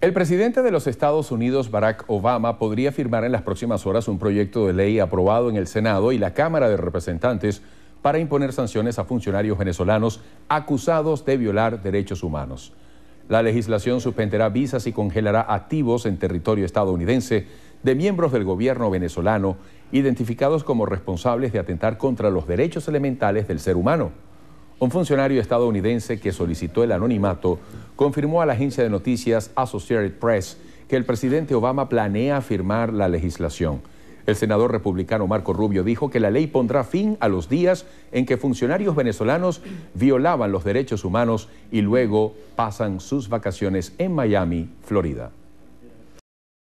El presidente de los Estados Unidos, Barack Obama, podría firmar en las próximas horas un proyecto de ley aprobado en el Senado y la Cámara de Representantes para imponer sanciones a funcionarios venezolanos acusados de violar derechos humanos. La legislación suspenderá visas y congelará activos en territorio estadounidense de miembros del gobierno venezolano identificados como responsables de atentar contra los derechos elementales del ser humano. Un funcionario estadounidense que solicitó el anonimato confirmó a la agencia de noticias Associated Press que el presidente Obama planea firmar la legislación. El senador republicano Marco Rubio dijo que la ley pondrá fin a los días en que funcionarios venezolanos violaban los derechos humanos y luego pasan sus vacaciones en Miami, Florida.